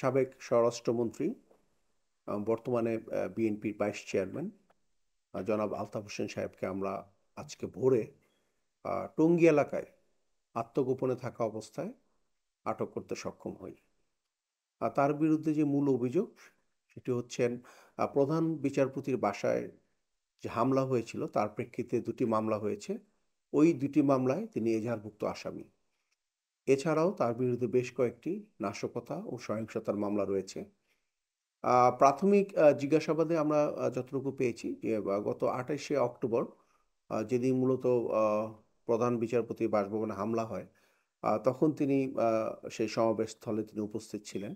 সাবেক স্বরাষ্ট্রমন্ত্রী বর্তমানে বিএনপির ভাইস চেয়ারম্যান জনাব আলতাফ হোসেন সাহেবকে আমরা আজকে ভোরে টঙ্গী এলাকায় আত্মগোপনে থাকা অবস্থায় আটক করতে সক্ষম হই আর তার বিরুদ্ধে যে মূল অভিযোগ সেটি হচ্ছেন প্রধান বিচারপতির বাসায় যে হামলা হয়েছিল তার প্রেক্ষিতে দুটি মামলা হয়েছে ওই দুটি মামলায় তিনি এজাহারভুক্ত আসামি এছাড়াও তার বিরুদ্ধে বেশ কয়েকটি নাশকতা ও সহিংসতার মামলা রয়েছে প্রাথমিক জিজ্ঞাসাবাদে আমরা যতটুকু পেয়েছি যে গত আঠাশে অক্টোবর যেদিন মূলত প্রধান বিচারপতি বাসভবনে হামলা হয় তখন তিনি সেই সমাবেশস্থলে তিনি উপস্থিত ছিলেন